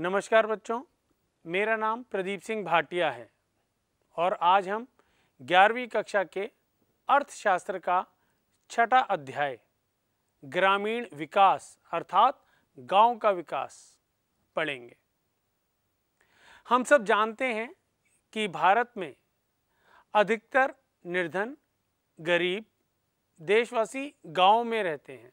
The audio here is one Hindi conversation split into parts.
नमस्कार बच्चों मेरा नाम प्रदीप सिंह भाटिया है और आज हम ग्यारहवीं कक्षा के अर्थशास्त्र का छठा अध्याय ग्रामीण विकास अर्थात गांव का विकास पढ़ेंगे हम सब जानते हैं कि भारत में अधिकतर निर्धन गरीब देशवासी गांव में रहते हैं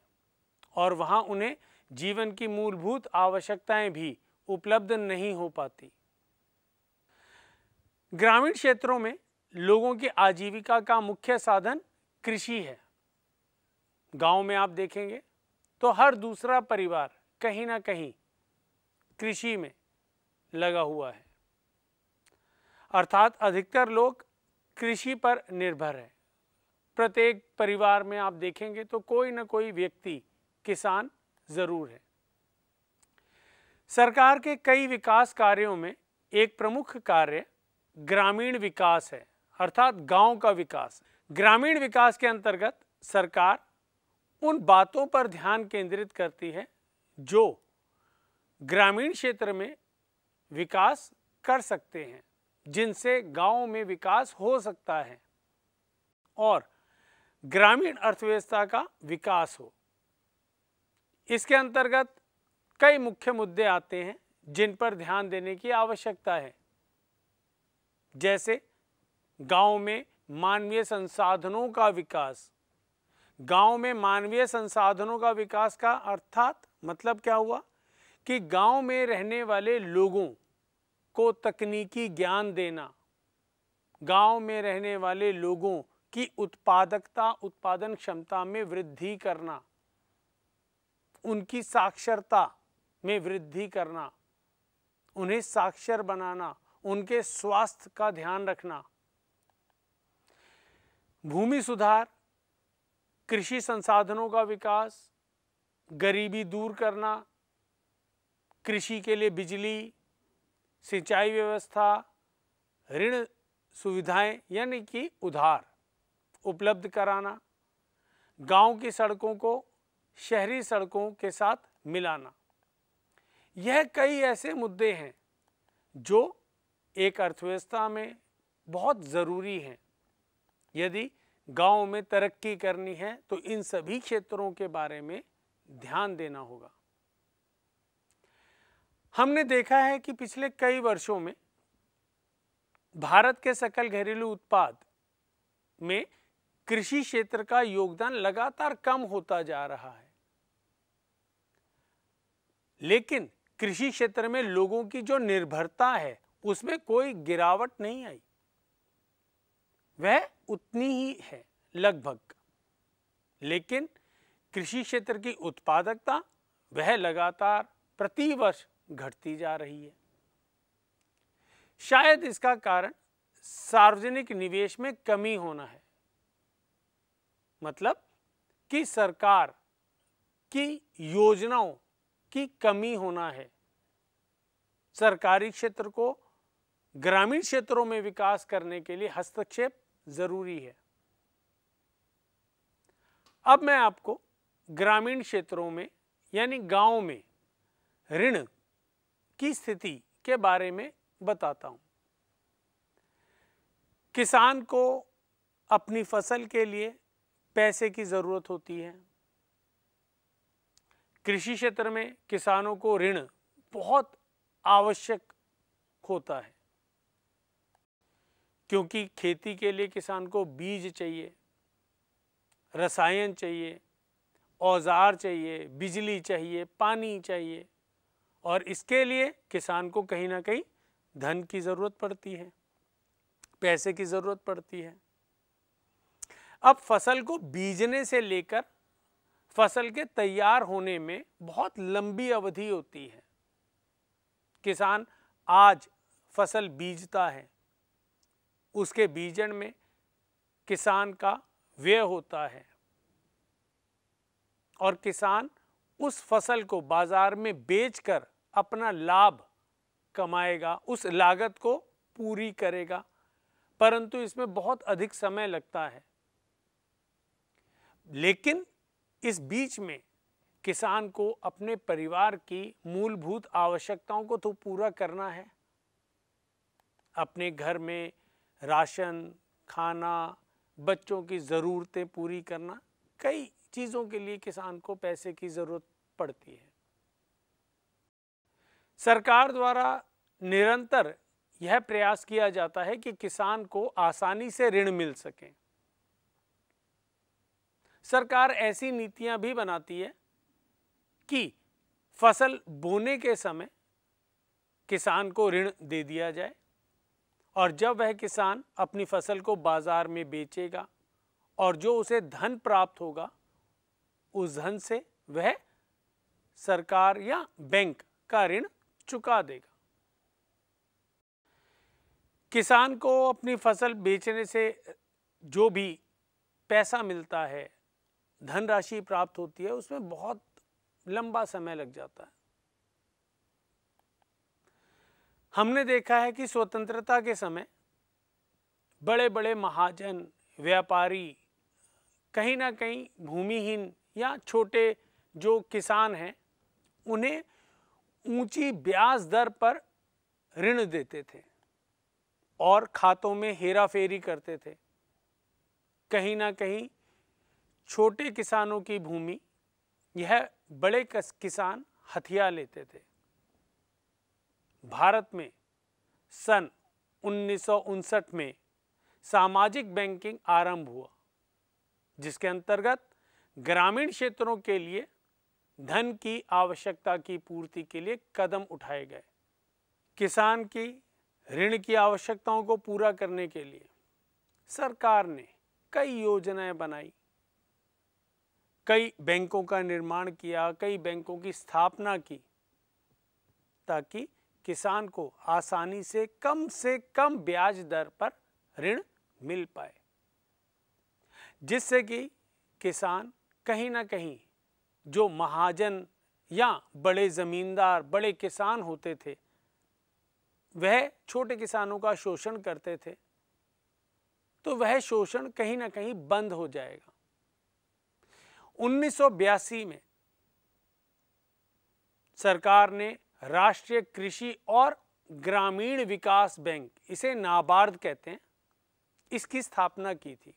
और वहां उन्हें जीवन की मूलभूत आवश्यकताएं भी उपलब्ध नहीं हो पाती ग्रामीण क्षेत्रों में लोगों की आजीविका का मुख्य साधन कृषि है गांव में आप देखेंगे तो हर दूसरा परिवार कहीं ना कहीं कृषि में लगा हुआ है अर्थात अधिकतर लोग कृषि पर निर्भर है प्रत्येक परिवार में आप देखेंगे तो कोई ना कोई व्यक्ति किसान ज़रूर है सरकार के कई विकास कार्यों में एक प्रमुख कार्य ग्रामीण विकास है अर्थात गांव का विकास ग्रामीण विकास के अंतर्गत सरकार उन बातों पर ध्यान केंद्रित करती है जो ग्रामीण क्षेत्र में विकास कर सकते हैं जिनसे गांव में विकास हो सकता है और ग्रामीण अर्थव्यवस्था का विकास हो इसके अंतर्गत कई मुख्य मुद्दे आते हैं जिन पर ध्यान देने की आवश्यकता है जैसे गांव में मानवीय संसाधनों का विकास गांव में मानवीय संसाधनों का विकास का अर्थात मतलब क्या हुआ कि गांव में रहने वाले लोगों को तकनीकी ज्ञान देना गांव में रहने वाले लोगों की उत्पादकता उत्पादन क्षमता में वृद्धि करना उनकी साक्षरता में वृद्धि करना उन्हें साक्षर बनाना उनके स्वास्थ्य का ध्यान रखना भूमि सुधार कृषि संसाधनों का विकास गरीबी दूर करना कृषि के लिए बिजली सिंचाई व्यवस्था ऋण सुविधाएं यानी कि उधार उपलब्ध कराना गांव की सड़कों को शहरी सड़कों के साथ मिलाना यह कई ऐसे मुद्दे हैं जो एक अर्थव्यवस्था में बहुत ज़रूरी हैं यदि गांव में तरक्की करनी है तो इन सभी क्षेत्रों के बारे में ध्यान देना होगा हमने देखा है कि पिछले कई वर्षों में भारत के सकल घरेलू उत्पाद में कृषि क्षेत्र का योगदान लगातार कम होता जा रहा है लेकिन कृषि क्षेत्र में लोगों की जो निर्भरता है उसमें कोई गिरावट नहीं आई वह उतनी ही है लगभग लेकिन कृषि क्षेत्र की उत्पादकता वह लगातार प्रतिवर्ष घटती जा रही है शायद इसका कारण सार्वजनिक निवेश में कमी होना है मतलब कि सरकार की योजनाओं की कमी होना है सरकारी क्षेत्र को ग्रामीण क्षेत्रों में विकास करने के लिए हस्तक्षेप जरूरी है अब मैं आपको ग्रामीण क्षेत्रों में यानी गांव में ऋण की स्थिति के बारे में बताता हूं किसान को अपनी फसल के लिए पैसे की ज़रूरत होती है कृषि क्षेत्र में किसानों को ऋण बहुत आवश्यक होता है क्योंकि खेती के लिए किसान को बीज चाहिए रसायन चाहिए औजार चाहिए बिजली चाहिए पानी चाहिए और इसके लिए किसान को कहीं ना कहीं धन की ज़रूरत पड़ती है पैसे की ज़रूरत पड़ती है अब फसल को बीजने से लेकर फसल के तैयार होने में बहुत लंबी अवधि होती है किसान आज फसल बीजता है उसके बीजन में किसान का व्यय होता है और किसान उस फसल को बाजार में बेचकर अपना लाभ कमाएगा उस लागत को पूरी करेगा परंतु इसमें बहुत अधिक समय लगता है लेकिन इस बीच में किसान को अपने परिवार की मूलभूत आवश्यकताओं को तो पूरा करना है अपने घर में राशन खाना बच्चों की ज़रूरतें पूरी करना कई चीज़ों के लिए किसान को पैसे की ज़रूरत पड़ती है सरकार द्वारा निरंतर यह प्रयास किया जाता है कि किसान को आसानी से ऋण मिल सकें सरकार ऐसी नीतियां भी बनाती है कि फसल बोने के समय किसान को ऋण दे दिया जाए और जब वह किसान अपनी फसल को बाजार में बेचेगा और जो उसे धन प्राप्त होगा उस धन से वह सरकार या बैंक का ऋण चुका देगा किसान को अपनी फसल बेचने से जो भी पैसा मिलता है धनराशि प्राप्त होती है उसमें बहुत लंबा समय लग जाता है हमने देखा है कि स्वतंत्रता के समय बड़े बड़े महाजन व्यापारी कहीं ना कहीं भूमिहीन या छोटे जो किसान हैं उन्हें ऊंची ब्याज दर पर ऋण देते थे और खातों में हेरा फेरी करते थे कहीं ना कहीं छोटे किसानों की भूमि यह बड़े किसान हथिया लेते थे भारत में सन उन्नीस में सामाजिक बैंकिंग आरंभ हुआ जिसके अंतर्गत ग्रामीण क्षेत्रों के लिए धन की आवश्यकता की पूर्ति के लिए कदम उठाए गए किसान की ऋण की आवश्यकताओं को पूरा करने के लिए सरकार ने कई योजनाएं बनाई कई बैंकों का निर्माण किया कई बैंकों की स्थापना की ताकि किसान को आसानी से कम से कम ब्याज दर पर ऋण मिल पाए जिससे कि किसान कहीं ना कहीं जो महाजन या बड़े ज़मींदार बड़े किसान होते थे वह छोटे किसानों का शोषण करते थे तो वह शोषण कहीं ना कहीं बंद हो जाएगा 1982 में सरकार ने राष्ट्रीय कृषि और ग्रामीण विकास बैंक इसे नाबार्ड कहते हैं इसकी स्थापना की थी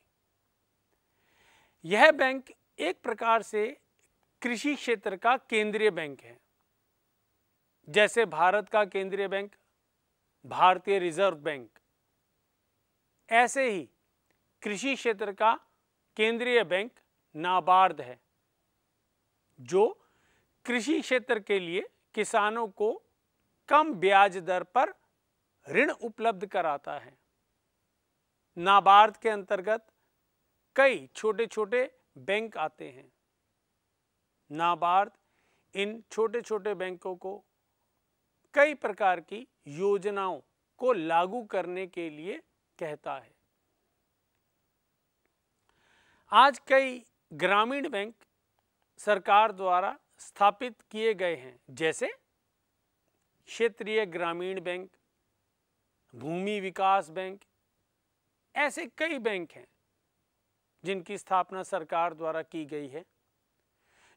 यह बैंक एक प्रकार से कृषि क्षेत्र का केंद्रीय बैंक है जैसे भारत का केंद्रीय बैंक भारतीय रिजर्व बैंक ऐसे ही कृषि क्षेत्र का केंद्रीय बैंक नाबार्ड है जो कृषि क्षेत्र के लिए किसानों को कम ब्याज दर पर ऋण उपलब्ध कराता है नाबार्द के अंतर्गत कई छोटे छोटे बैंक आते हैं नाबार्द इन छोटे छोटे बैंकों को कई प्रकार की योजनाओं को लागू करने के लिए कहता है आज कई ग्रामीण बैंक सरकार द्वारा स्थापित किए गए हैं जैसे क्षेत्रीय ग्रामीण बैंक भूमि विकास बैंक ऐसे कई बैंक हैं जिनकी स्थापना सरकार द्वारा की गई है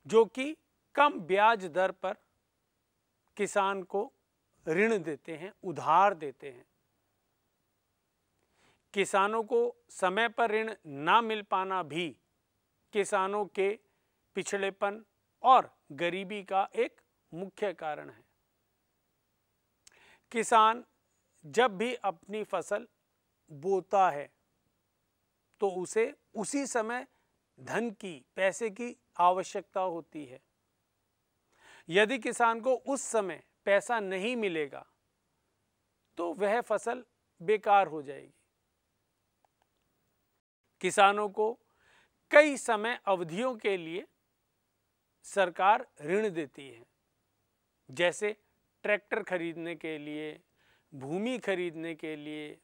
जो कि कम ब्याज दर पर किसान को ऋण देते हैं उधार देते हैं किसानों को समय पर ऋण ना मिल पाना भी किसानों के पिछड़ेपन और गरीबी का एक मुख्य कारण है किसान जब भी अपनी फसल बोता है तो उसे उसी समय धन की पैसे की आवश्यकता होती है यदि किसान को उस समय पैसा नहीं मिलेगा तो वह फसल बेकार हो जाएगी किसानों को कई समय अवधियों के लिए सरकार ऋण देती है जैसे ट्रैक्टर खरीदने के लिए भूमि खरीदने के लिए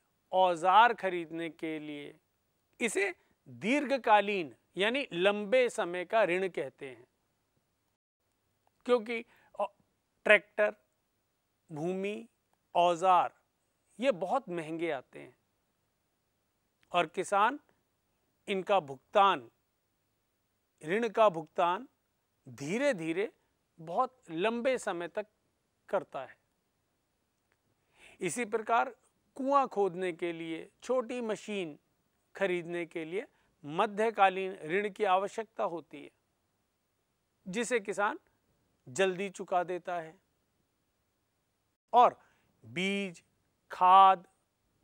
औजार खरीदने के लिए इसे दीर्घकालीन यानी लंबे समय का ऋण कहते हैं क्योंकि ट्रैक्टर भूमि औजार ये बहुत महंगे आते हैं और किसान इनका भुगतान ऋण का भुगतान धीरे धीरे बहुत लंबे समय तक करता है इसी प्रकार कुआं खोदने के लिए छोटी मशीन खरीदने के लिए मध्यकालीन ऋण की आवश्यकता होती है जिसे किसान जल्दी चुका देता है और बीज खाद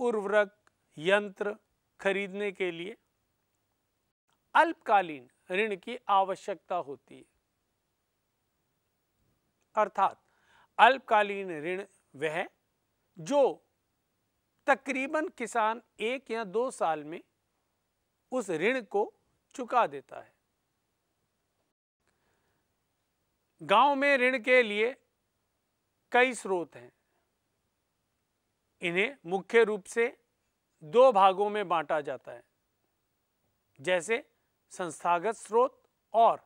उर्वरक यंत्र खरीदने के लिए अल्पकालीन ऋण की आवश्यकता होती है अर्थात अल्पकालीन ऋण वह जो तकरीबन किसान एक या दो साल में उस ऋण को चुका देता है गांव में ऋण के लिए कई स्रोत हैं इन्हें मुख्य रूप से दो भागों में बांटा जाता है जैसे संस्थागत स्रोत और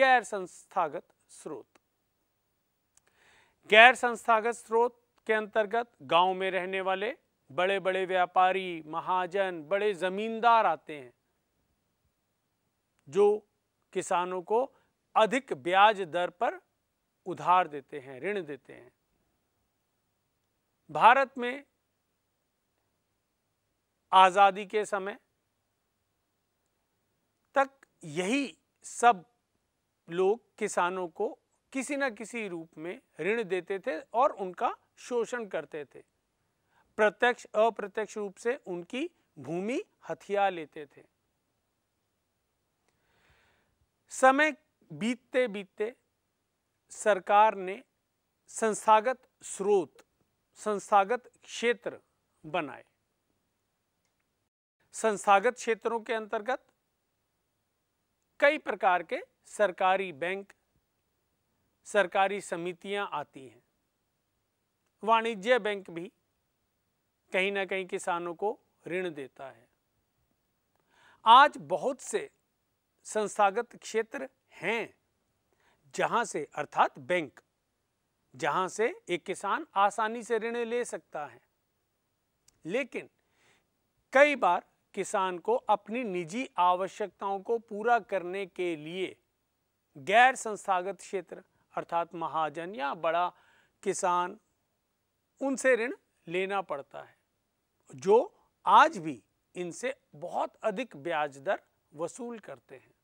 गैर संस्थागत स्रोत गैर संस्थागत स्रोत के अंतर्गत गांव में रहने वाले बड़े बड़े व्यापारी महाजन बड़े जमींदार आते हैं जो किसानों को अधिक ब्याज दर पर उधार देते हैं ऋण देते हैं भारत में आज़ादी के समय यही सब लोग किसानों को किसी न किसी रूप में ऋण देते थे और उनका शोषण करते थे प्रत्यक्ष अप्रत्यक्ष रूप से उनकी भूमि हथिया लेते थे समय बीतते बीतते सरकार ने संस्थागत स्रोत संस्थागत क्षेत्र बनाए संस्थागत क्षेत्रों के अंतर्गत कई प्रकार के सरकारी बैंक सरकारी समितियां आती हैं वाणिज्य बैंक भी कहीं ना कहीं किसानों को ऋण देता है आज बहुत से संस्थागत क्षेत्र हैं जहां से अर्थात बैंक जहां से एक किसान आसानी से ऋण ले सकता है लेकिन कई बार किसान को अपनी निजी आवश्यकताओं को पूरा करने के लिए गैर संस्थागत क्षेत्र अर्थात महाजन या बड़ा किसान उनसे ऋण लेना पड़ता है जो आज भी इनसे बहुत अधिक ब्याज दर वसूल करते हैं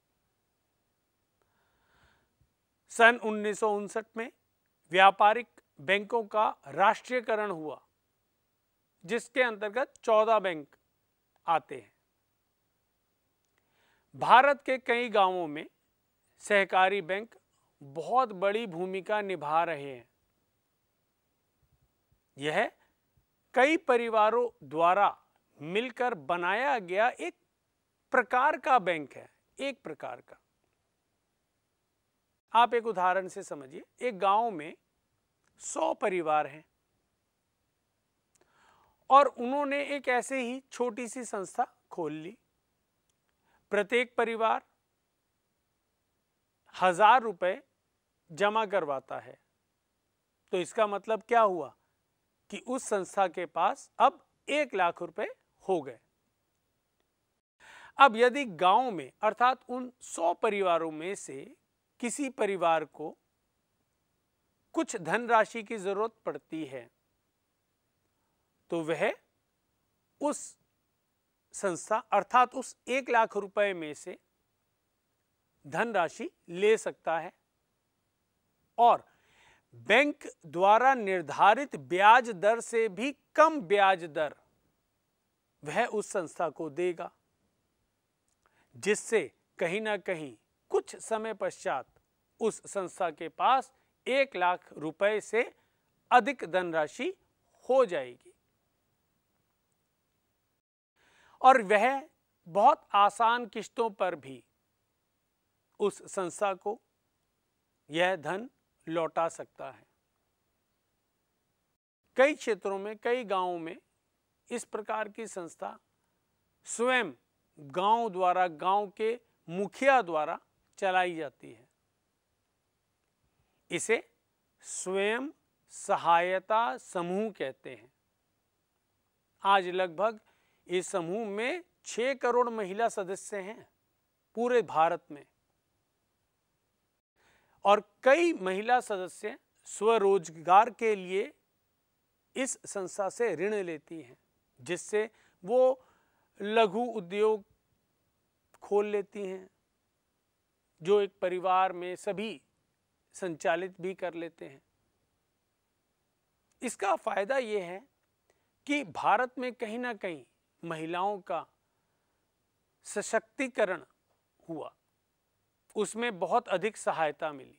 सन उन्नीस में व्यापारिक बैंकों का राष्ट्रीयकरण हुआ जिसके अंतर्गत 14 बैंक आते हैं भारत के कई गांवों में सहकारी बैंक बहुत बड़ी भूमिका निभा रहे हैं यह कई परिवारों द्वारा मिलकर बनाया गया एक प्रकार का बैंक है एक प्रकार का आप एक उदाहरण से समझिए एक गांव में सौ परिवार हैं और उन्होंने एक ऐसे ही छोटी सी संस्था खोल ली प्रत्येक परिवार हजार रुपए जमा करवाता है तो इसका मतलब क्या हुआ कि उस संस्था के पास अब एक लाख रुपए हो गए अब यदि गांव में अर्थात उन सौ परिवारों में से किसी परिवार को कुछ धनराशि की जरूरत पड़ती है तो वह उस संस्था अर्थात उस एक लाख रुपए में से धनराशि ले सकता है और बैंक द्वारा निर्धारित ब्याज दर से भी कम ब्याज दर वह उस संस्था को देगा जिससे कहीं ना कहीं कुछ समय पश्चात उस संस्था के पास एक लाख रुपए से अधिक धनराशि हो जाएगी और वह बहुत आसान किश्तों पर भी उस संस्था को यह धन लौटा सकता है कई क्षेत्रों में कई गांवों में इस प्रकार की संस्था स्वयं गांव द्वारा गांव के मुखिया द्वारा चलाई जाती है इसे स्वयं सहायता समूह कहते हैं आज लगभग इस समूह में छह करोड़ महिला सदस्य हैं पूरे भारत में और कई महिला सदस्य स्वरोजगार के लिए इस संस्था से ऋण लेती हैं जिससे वो लघु उद्योग खोल लेती हैं जो एक परिवार में सभी संचालित भी कर लेते हैं इसका फ़ायदा ये है कि भारत में कहीं ना कहीं महिलाओं का सशक्तिकरण हुआ उसमें बहुत अधिक सहायता मिली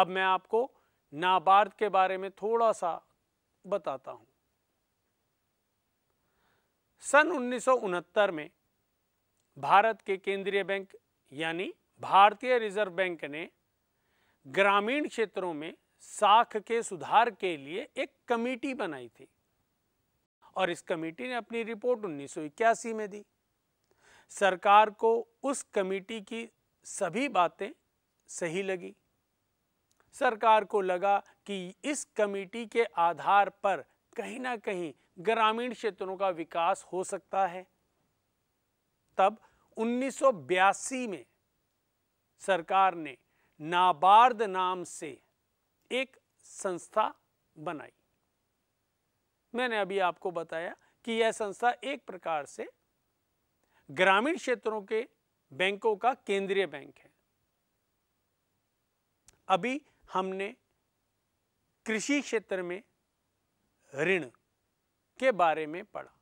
अब मैं आपको नाबार्ड के बारे में थोड़ा सा बताता हूं सन उन्नीस में भारत के केंद्रीय बैंक यानी भारतीय रिजर्व बैंक ने ग्रामीण क्षेत्रों में साख के सुधार के लिए एक कमेटी बनाई थी और इस कमेटी ने अपनी रिपोर्ट उन्नीस में दी सरकार को उस कमेटी की सभी बातें सही लगी सरकार को लगा कि इस कमेटी के आधार पर कहीं ना कहीं ग्रामीण क्षेत्रों का विकास हो सकता है तब 1982 में सरकार ने नाबार्द नाम से एक संस्था बनाई मैंने अभी आपको बताया कि यह संस्था एक प्रकार से ग्रामीण क्षेत्रों के बैंकों का केंद्रीय बैंक है अभी हमने कृषि क्षेत्र में ऋण के बारे में पढ़ा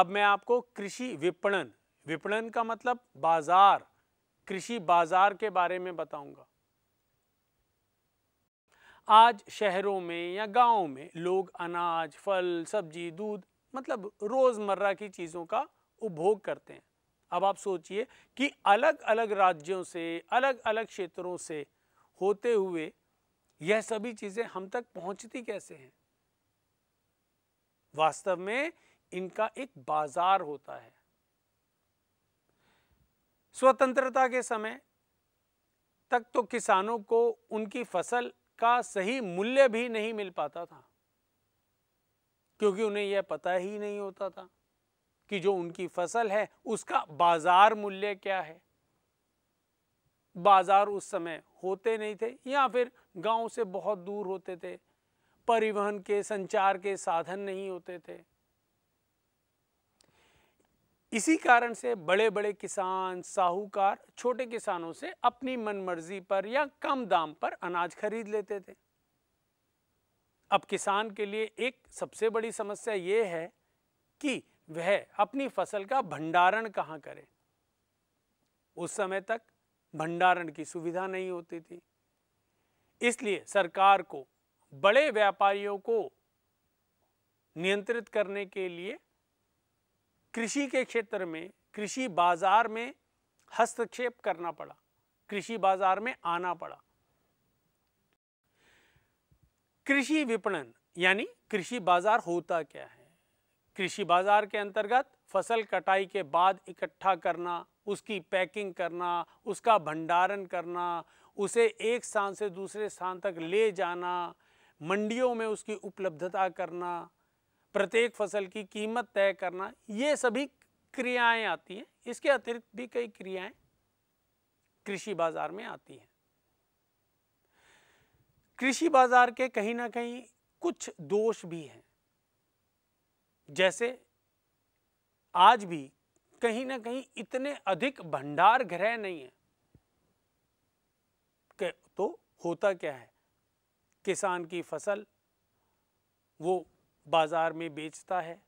अब मैं आपको कृषि विपणन विपणन का मतलब बाजार कृषि बाजार के बारे में बताऊंगा आज शहरों में या गाँव में लोग अनाज फल सब्जी दूध मतलब रोज़मर्रा की चीज़ों का उपभोग करते हैं अब आप सोचिए कि अलग अलग राज्यों से अलग अलग क्षेत्रों से होते हुए यह सभी चीज़ें हम तक पहुंचती कैसे हैं वास्तव में इनका एक बाजार होता है स्वतंत्रता के समय तक तो किसानों को उनकी फसल का सही मूल्य भी नहीं मिल पाता था क्योंकि उन्हें यह पता ही नहीं होता था कि जो उनकी फसल है उसका बाजार मूल्य क्या है बाजार उस समय होते नहीं थे या फिर गांव से बहुत दूर होते थे परिवहन के संचार के साधन नहीं होते थे इसी कारण से बड़े बड़े किसान साहूकार छोटे किसानों से अपनी मनमर्जी पर या कम दाम पर अनाज खरीद लेते थे अब किसान के लिए एक सबसे बड़ी समस्या ये है कि वह अपनी फसल का भंडारण कहाँ करे उस समय तक भंडारण की सुविधा नहीं होती थी इसलिए सरकार को बड़े व्यापारियों को नियंत्रित करने के लिए कृषि के क्षेत्र में कृषि बाज़ार में हस्तक्षेप करना पड़ा कृषि बाज़ार में आना पड़ा कृषि विपणन यानी कृषि बाज़ार होता क्या है कृषि बाज़ार के अंतर्गत फसल कटाई के बाद इकट्ठा करना उसकी पैकिंग करना उसका भंडारण करना उसे एक स्थान से दूसरे स्थान तक ले जाना मंडियों में उसकी उपलब्धता करना प्रत्येक फसल की कीमत तय करना ये सभी क्रियाएं आती हैं इसके अतिरिक्त भी कई क्रियाएं कृषि बाजार में आती हैं कृषि बाजार के कहीं ना कहीं कुछ दोष भी हैं जैसे आज भी कहीं ना कहीं इतने अधिक भंडार गृह नहीं है तो होता क्या है किसान की फसल वो बाज़ार में बेचता है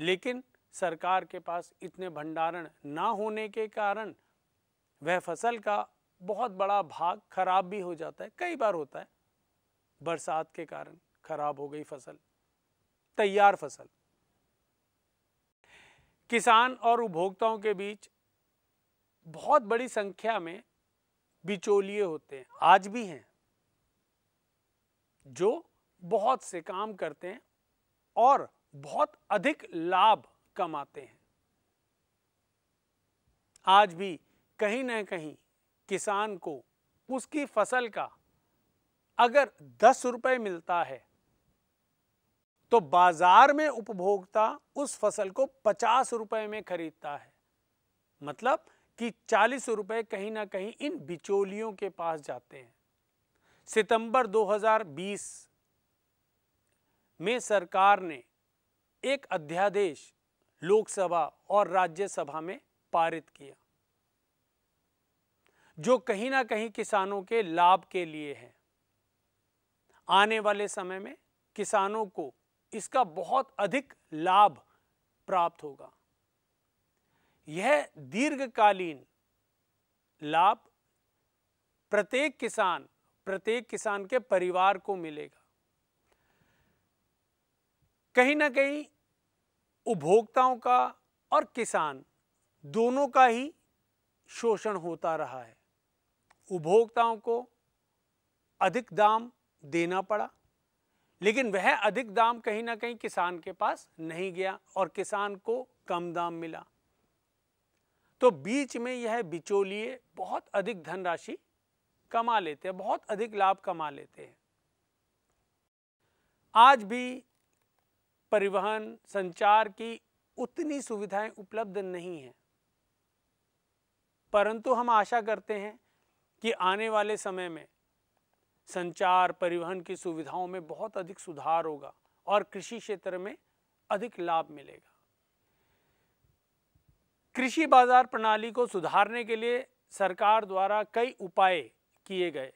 लेकिन सरकार के पास इतने भंडारण ना होने के कारण वह फसल का बहुत बड़ा भाग खराब भी हो जाता है कई बार होता है बरसात के कारण खराब हो गई फसल तैयार फसल किसान और उपभोक्ताओं के बीच बहुत बड़ी संख्या में बिचौलिए होते हैं आज भी हैं जो बहुत से काम करते हैं और बहुत अधिक लाभ कमाते हैं आज भी कहीं ना कहीं किसान को उसकी फसल का अगर दस रुपये मिलता है तो बाजार में उपभोक्ता उस फसल को पचास रुपये में खरीदता है मतलब कि चालीस रुपये कहीं ना कहीं इन बिचौलियों के पास जाते हैं सितंबर 2020 में सरकार ने एक अध्यादेश लोकसभा और राज्यसभा में पारित किया जो कहीं ना कहीं किसानों के लाभ के लिए है आने वाले समय में किसानों को इसका बहुत अधिक लाभ प्राप्त होगा यह दीर्घकालीन लाभ प्रत्येक किसान प्रत्येक किसान के परिवार को मिलेगा कहीं ना कहीं उपभोक्ताओं का और किसान दोनों का ही शोषण होता रहा है उपभोक्ताओं को अधिक दाम देना पड़ा लेकिन वह अधिक दाम कहीं ना कहीं किसान के पास नहीं गया और किसान को कम दाम मिला तो बीच में यह बिचौलिए बहुत अधिक धनराशि कमा लेते हैं बहुत अधिक लाभ कमा लेते हैं आज भी परिवहन संचार की उतनी सुविधाएं उपलब्ध नहीं हैं परंतु हम आशा करते हैं कि आने वाले समय में संचार परिवहन की सुविधाओं में बहुत अधिक सुधार होगा और कृषि क्षेत्र में अधिक लाभ मिलेगा कृषि बाजार प्रणाली को सुधारने के लिए सरकार द्वारा कई उपाय किए गए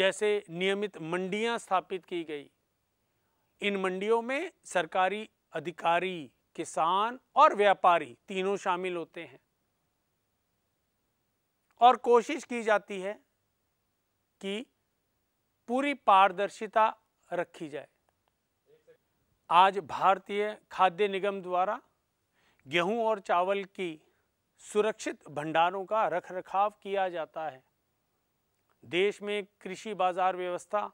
जैसे नियमित मंडियां स्थापित की गई इन मंडियों में सरकारी अधिकारी किसान और व्यापारी तीनों शामिल होते हैं और कोशिश की जाती है कि पूरी पारदर्शिता रखी जाए आज भारतीय खाद्य निगम द्वारा गेहूं और चावल की सुरक्षित भंडारों का रख रखाव किया जाता है देश में कृषि बाजार व्यवस्था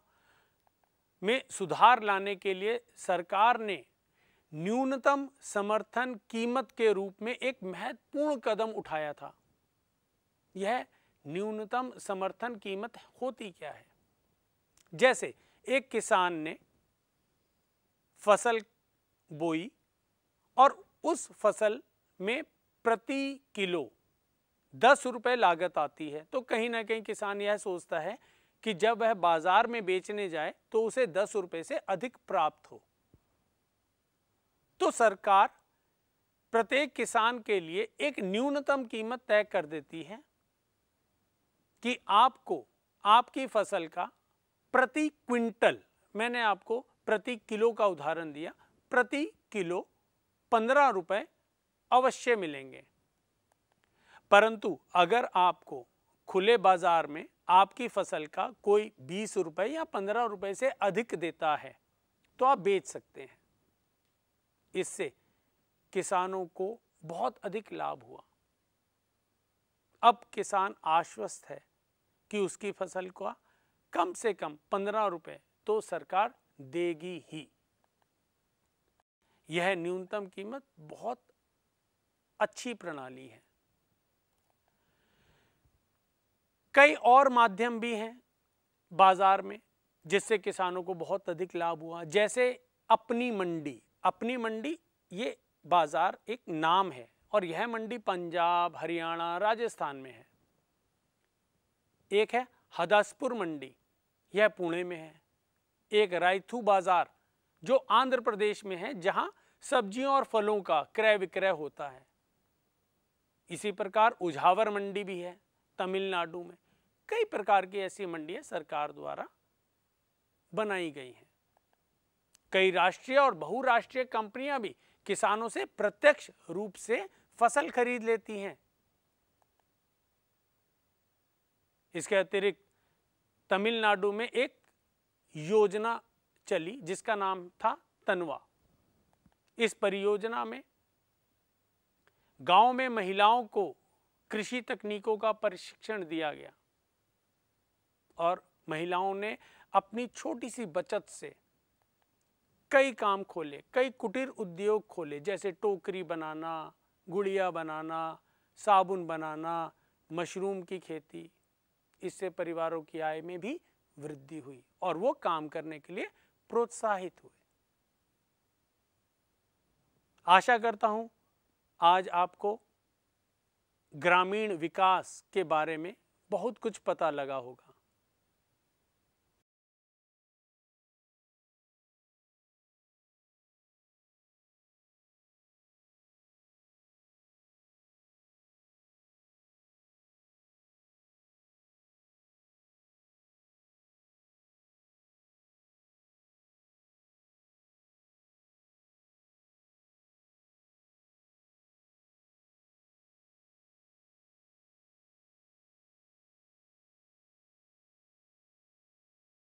में सुधार लाने के लिए सरकार ने न्यूनतम समर्थन कीमत के रूप में एक महत्वपूर्ण कदम उठाया था यह न्यूनतम समर्थन कीमत होती क्या है जैसे एक किसान ने फसल बोई और उस फसल में प्रति किलो दस रुपए लागत आती है तो कहीं ना कहीं किसान यह सोचता है कि जब वह बाजार में बेचने जाए तो उसे दस रुपए से अधिक प्राप्त हो तो सरकार प्रत्येक किसान के लिए एक न्यूनतम कीमत तय कर देती है कि आपको आपकी फसल का प्रति क्विंटल मैंने आपको प्रति किलो का उदाहरण दिया प्रति किलो पंद्रह रुपए अवश्य मिलेंगे परंतु अगर आपको खुले बाजार में आपकी फसल का कोई बीस रुपए या पंद्रह रुपए से अधिक देता है तो आप बेच सकते हैं इससे किसानों को बहुत अधिक लाभ हुआ अब किसान आश्वस्त है कि उसकी फसल का कम से कम पंद्रह रुपए तो सरकार देगी ही यह न्यूनतम कीमत बहुत अच्छी प्रणाली है कई और माध्यम भी हैं बाज़ार में जिससे किसानों को बहुत अधिक लाभ हुआ जैसे अपनी मंडी अपनी मंडी ये बाज़ार एक नाम है और यह मंडी पंजाब हरियाणा राजस्थान में है एक है हदासपुर मंडी यह पुणे में है एक रायथू बाज़ार जो आंध्र प्रदेश में है जहां सब्जियों और फलों का क्रय विक्रय होता है इसी प्रकार उझावर मंडी भी है तमिलनाडु में कई प्रकार की ऐसी मंडियाँ सरकार द्वारा बनाई गई हैं कई राष्ट्रीय और बहुराष्ट्रीय कंपनियां भी किसानों से प्रत्यक्ष रूप से फसल खरीद लेती हैं इसके अतिरिक्त तमिलनाडु में एक योजना चली जिसका नाम था तनवा इस परियोजना में गांव में महिलाओं को कृषि तकनीकों का प्रशिक्षण दिया गया और महिलाओं ने अपनी छोटी सी बचत से कई काम खोले कई कुटीर उद्योग खोले जैसे टोकरी बनाना गुड़िया बनाना साबुन बनाना मशरूम की खेती इससे परिवारों की आय में भी वृद्धि हुई और वो काम करने के लिए प्रोत्साहित हुए आशा करता हूं आज आपको ग्रामीण विकास के बारे में बहुत कुछ पता लगा होगा